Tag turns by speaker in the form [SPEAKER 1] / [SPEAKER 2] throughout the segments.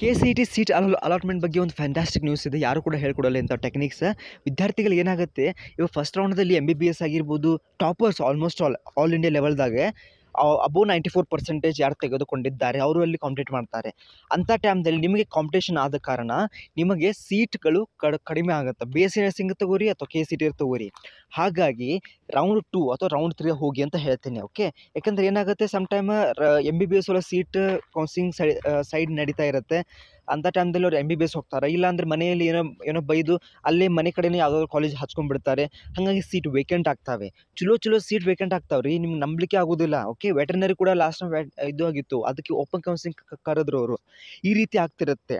[SPEAKER 1] K C E T seat ಅಲ್ allotment ಬಗ್ಗೆ ಒಂದು ಫ್ಯಾಂಟಾಸ್ಟಿಕ್ ನ್ಯೂಸ್ ಇದೆ ಯಾರು ಕೂಡ ಹೇಳ್ಕೊಡಲ್ಲ ಇಂಥ ಟೆಕ್ನಿಕ್ಸ್ ವಿದ್ಯಾರ್ಥಿಗಳು ಏನಾಗುತ್ತೆ ಇವಾಗ ಫಸ್ಟ್ ರೌಂಡಲ್ಲಿ ಎಮ್ ಬಿ ಬಿ ಎಸ್ ಆಗಿರ್ಬೋದು toppers almost all all India ಲೆವೆಲ್ದಾಗೆ ಅಬೋ ನೈಂಟಿ ಫೋರ್ ಪರ್ಸೆಂಟೇಜ್ ಯಾರು ತೆಗೆದುಕೊಂಡಿದ್ದಾರೆ ಅವರು ಅಲ್ಲಿ ಕಾಂಪೀಟ್ ಮಾಡ್ತಾರೆ ಅಂಥ ಟೈಮ್ದಲ್ಲಿ ನಿಮಗೆ ಕಾಂಪಿಟೇಷನ್ ಆದ ಕಾರಣ ನಿಮಗೆ ಸೀಟ್ಗಳು ಕಡ್ ಕಡಿಮೆ ಆಗುತ್ತೆ ಬಿ ಎಸ್ ಸಿ ನರ್ಸಿಂಗ್ ತಗೋರಿ ಅಥವಾ ಕೆ ಸಿ ಟಿ ತಗೋರಿ ಹಾಗಾಗಿ ರೌಂಡ್ ಟೂ ಅಥವಾ ರೌಂಡ್ ತ್ರೀ ಹೋಗಿ ಅಂತ ಹೇಳ್ತೀನಿ ಓಕೆ ಯಾಕಂದರೆ ಏನಾಗುತ್ತೆ some time M B B S seat counselling side side ನಡೀತಾ ಇರುತ್ತೆ ಅಂಥ ಟೈಮ್ದಲ್ಲಿ ಅವ್ರು ಎಮ್ ಬಿ ಬಿ ಎಸ್ ಹೋಗ್ತಾರೆ ಇಲ್ಲಾಂದ್ರೆ ಮನೆಯಲ್ಲಿ ಏನೋ ಏನೋ ಬೈದು ಅಲ್ಲೇ ಮನೆ ಕಡೆನೇ ಯಾವುದಾದ್ರು ಕಾಲೇಜ್ ಹಚ್ಕೊಂಡ್ಬಿಡ್ತಾರೆ ಹಾಗಾಗಿ ಸೀಟ್ ವೇಕೆಂಟ್ ಆಗ್ತಾವೆ ಚಲೋ ಚಲೋ ಸೀಟ್ ವೇಕೆಂಟ್ ಆಗ್ತಾವ್ರಿ ನಿಮ್ಗೆ ನಂಬಲಿಕ್ಕೆ ಆಗೋದಿಲ್ಲ ಓಕೆ ವೆಟರ್ನರಿ ಕೂಡ ಲಾಸ್ಟ್ ಟೈಮ್ ಇದು ಆಗಿತ್ತು ಅದಕ್ಕೆ ಓಪನ್ ಕೌನ್ಸಿಲಿಂಗ್ ಕರೆದ್ರು ಅವರು ಈ ರೀತಿ ಆಗ್ತಿರುತ್ತೆ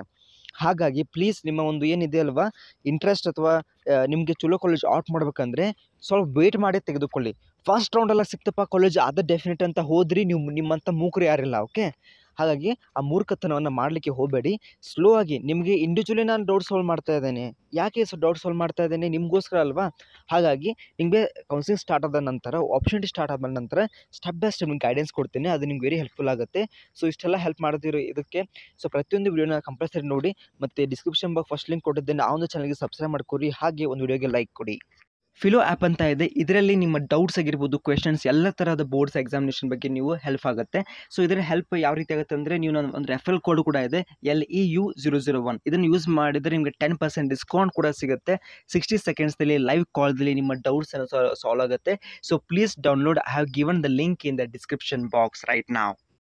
[SPEAKER 1] ಹಾಗಾಗಿ ಪ್ಲೀಸ್ ನಿಮ್ಮ ಒಂದು ಏನಿದೆ ಅಲ್ವಾ ಇಂಟ್ರೆಸ್ಟ್ ಅಥವಾ ನಿಮಗೆ ಚಲೋ ಕಾಲೇಜ್ ಆಟ್ ಮಾಡಬೇಕಂದ್ರೆ ಸ್ವಲ್ಪ ವೇಟ್ ಮಾಡಿ ತೆಗೆದುಕೊಳ್ಳಿ ಫಸ್ಟ್ ರೌಂಡೆಲ್ಲ ಸಿಕ್ತಪ್ಪ ಕಾಲೇಜ್ ಅದು ಡೆಫಿನೆಟ್ ಅಂತ ಹೋದ್ರಿ ನೀವು ನಿಮ್ಮಂಥ ಮೂಕರು ಯಾರಿಲ್ಲ ಓಕೆ ಹಾಗಾಗಿ ಆ ಮೂರ್ಖತನವನ್ನು ಮಾಡಲಿಕ್ಕೆ ಹೋಗಬೇಡಿ ಸ್ಲೋ ಆಗಿ ನಿಮಗೆ ಇಂಡಿವಿಜುವಲಿ ನಾನು ಡೌಟ್ ಸಾಲ್ವ್ ಮಾಡ್ತಾ ಇದ್ದೇನೆ ಯಾಕೆ ಸೊ ಡೌಟ್ ಸಾಲ್ವ್ ಮಾಡ್ತಾ ಇದ್ದೇನೆ ನಿಮಗೋಸ್ಕರ ಅಲ್ವಾ ಹಾಗಾಗಿ ನಿಮಗೆ ಕೌನ್ಸಿಲಿಂಗ್ ಸ್ಟಾರ್ಟ್ ಆದ ನಂತರ ಆಪ್ಷನಿಟಿ ಸ್ಟಾರ್ಟ್ ಆದ ನಂತರ ಸ್ಟೆಪ್ ಬೈ ಸ್ಟೆಪ್ ನಿಮ್ಗೆ ಗೈಡೆನ್ಸ್ ಕೊಡ್ತೀನಿ ಅದು ನಿಮ್ಗೆ ವೆರಿ ಹೆಲ್ಪ್ಫುಲ್ ಆಗುತ್ತೆ ಸೊ ಇಷ್ಟೆಲ್ಲ ಹೆಲ್ಪ್ ಮಾಡ್ತಿರೋ ಇದಕ್ಕೆ ಸೊ ಪ್ರತಿಯೊಂದು ವೀಡಿಯೋನ ಕಂಪಲ್ಸರಿ ನೋಡಿ ಮತ್ತು ಡಿಸ್ಕ್ರಿಪ್ಷನ್ ಬಾಕ್ ಫಸ್ಟ್ ಲಿಂಕ್ ಕೊಟ್ಟಿದ್ದೇನೆ ಆ ಒಂದು ಚಾನಲ್ಗೆ ಸಬ್ಸ್ಕ್ರೈಬ್ ಮಾಡ್ಕೊರಿ ಹಾಗೆ ಒಂದು ವೀಡಿಯೋಗೆ ಲೈಕ್ ಕೊಡಿ ಫಿಲೋ ಆ್ಯಪ್ ಅಂತ ಇದೆ ಇದರಲ್ಲಿ ನಿಮ್ಮ ಡೌಟ್ಸ್ ಆಗಿರ್ಬೋದು ಕ್ವೆಶನ್ಸ್ ಎಲ್ಲ ಥರದ ಬೋರ್ಡ್ಸ್ ಎಕ್ಸಾಮಿನೇಷನ್ ಬಗ್ಗೆ ನೀವು ಹೆಲ್ಪ್ ಆಗುತ್ತೆ ಸೊ ಇದರ ಹೆಲ್ಪ್ ಯಾವ ರೀತಿ ಆಗುತ್ತೆ ಅಂದರೆ ನೀವು ನನ್ನ ಒಂದು ರೆಫರ್ ಕೋಡ್ ಕೂಡ ಇದೆ L E U zero zero one ಇದನ್ನು ಯೂಸ್ ಮಾಡಿದರೆ ನಿಮಗೆ ಟೆನ್ ಪರ್ಸೆಂಟ್ ಡಿಸ್ಕೌಂಟ್ ಕೂಡ ಸಿಗುತ್ತೆ ಸಿಕ್ಸ್ಟಿ ಸೆಕೆಂಡ್ಸ್ದಲ್ಲಿ ಲೈವ್ ಕಾಲ್ದಲ್ಲಿ ನಿಮ್ಮ ಡೌಟ್ಸ್ ಸಾಲ್ವ್ ಆಗುತ್ತೆ so please download I have given the link in the description box right ನಾವು